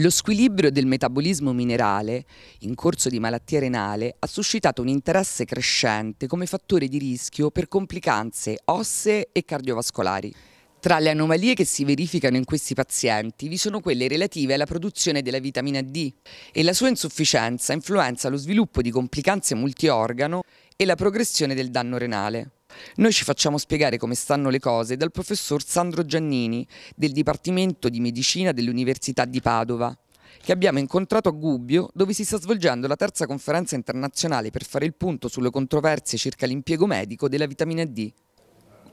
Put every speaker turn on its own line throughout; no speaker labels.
Lo squilibrio del metabolismo minerale in corso di malattia renale ha suscitato un interesse crescente come fattore di rischio per complicanze ossee e cardiovascolari. Tra le anomalie che si verificano in questi pazienti vi sono quelle relative alla produzione della vitamina D e la sua insufficienza influenza lo sviluppo di complicanze multiorgano e la progressione del danno renale. Noi ci facciamo spiegare come stanno le cose dal professor Sandro Giannini del Dipartimento di Medicina dell'Università di Padova che abbiamo incontrato a Gubbio, dove si sta svolgendo la terza conferenza internazionale per fare il punto sulle controversie circa l'impiego medico della vitamina D.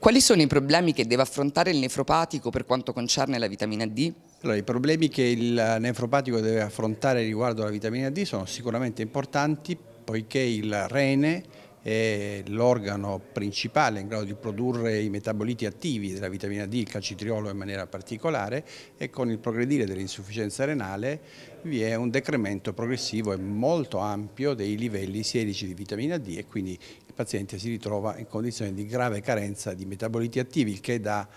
Quali sono i problemi che deve affrontare il nefropatico per quanto concerne la vitamina D? Allora, I problemi che il nefropatico deve affrontare riguardo alla vitamina D sono sicuramente
importanti poiché il rene è l'organo principale in grado di produrre i metaboliti attivi della vitamina D, il calcitriolo in maniera particolare e con il progredire dell'insufficienza renale vi è un decremento progressivo e molto ampio dei livelli sierici di vitamina D e quindi il paziente si ritrova in condizioni di grave carenza di metaboliti attivi, il che dà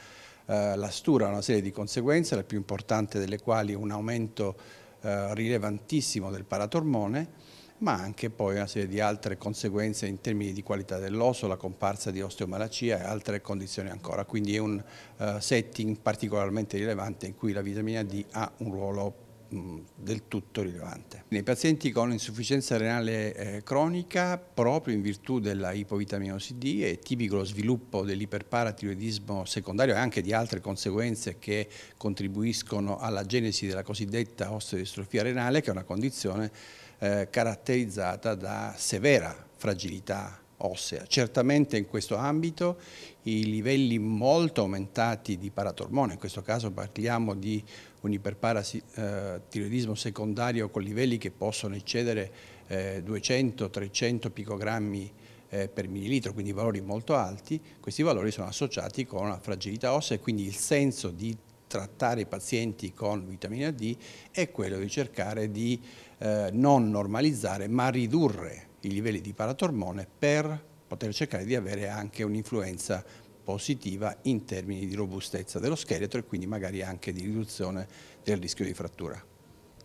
eh, la stura a una serie di conseguenze, la più importante delle quali un aumento eh, rilevantissimo del paratormone ma anche poi una serie di altre conseguenze in termini di qualità dell'osso, la comparsa di osteomalacia e altre condizioni ancora. Quindi è un eh, setting particolarmente rilevante in cui la vitamina D ha un ruolo del tutto rilevante. Nei pazienti con insufficienza renale eh, cronica, proprio in virtù della ipovitaminose D, è tipico lo sviluppo dell'iperparatiroidismo secondario e anche di altre conseguenze che contribuiscono alla genesi della cosiddetta osteodistrofia renale, che è una condizione eh, caratterizzata da severa fragilità ossea. Certamente in questo ambito i livelli molto aumentati di paratormone, in questo caso parliamo di un iperparatiroidismo eh, secondario con livelli che possono eccedere 200-300 eh, picogrammi eh, per millilitro, quindi valori molto alti, questi valori sono associati con una fragilità ossea e quindi il senso di trattare i pazienti con vitamina D è quello di cercare di non normalizzare ma ridurre i livelli di paratormone per poter cercare di avere anche un'influenza positiva in termini di robustezza dello scheletro e quindi magari anche di riduzione del rischio di frattura.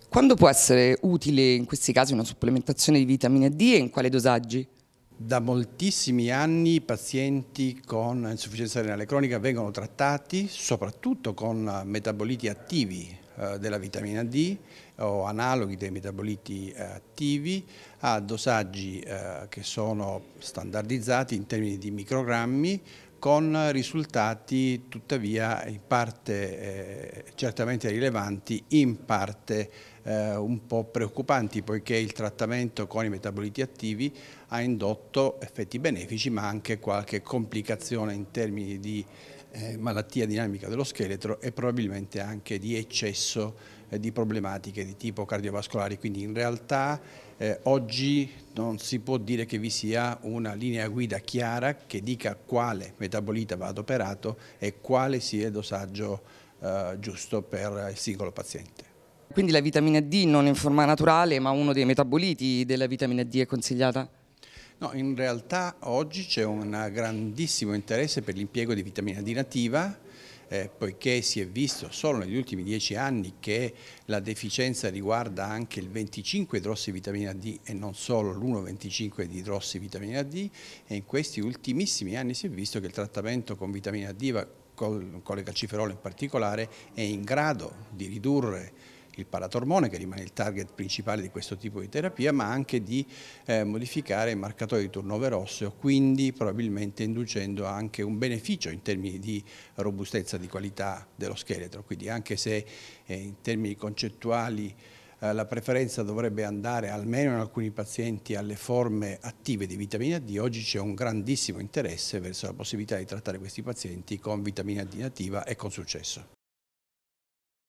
Quando può essere utile in questi casi una supplementazione di vitamina D e in quale dosaggi? Da moltissimi anni i pazienti
con insufficienza renale cronica vengono trattati soprattutto con metaboliti attivi, eh, della vitamina D o analoghi dei metaboliti eh, attivi a dosaggi eh, che sono standardizzati in termini di microgrammi con risultati tuttavia in parte certamente rilevanti, in parte un po' preoccupanti poiché il trattamento con i metaboliti attivi ha indotto effetti benefici ma anche qualche complicazione in termini di eh, malattia dinamica dello scheletro e probabilmente anche di eccesso eh, di problematiche di tipo cardiovascolari. Quindi in realtà eh, oggi non si può dire che vi sia una linea guida chiara che dica quale metabolita va adoperato e quale sia il dosaggio eh, giusto per il singolo paziente.
Quindi la vitamina D non in forma naturale ma uno dei metaboliti della vitamina D è consigliata?
No, in realtà oggi c'è un grandissimo interesse per l'impiego di vitamina D nativa, eh, poiché si è visto solo negli ultimi dieci anni che la deficienza riguarda anche il 25 idrossi vitamina D e non solo l'1,25 di idrossi vitamina D e in questi ultimissimi anni si è visto che il trattamento con vitamina D, con le calciferole in particolare, è in grado di ridurre il paratormone che rimane il target principale di questo tipo di terapia, ma anche di eh, modificare i marcatori di turnover osseo, quindi probabilmente inducendo anche un beneficio in termini di robustezza, di qualità dello scheletro, quindi anche se eh, in termini concettuali eh, la preferenza dovrebbe andare almeno in alcuni pazienti alle forme attive di vitamina D, oggi c'è un grandissimo interesse verso la possibilità di trattare questi pazienti con vitamina D nativa e con successo.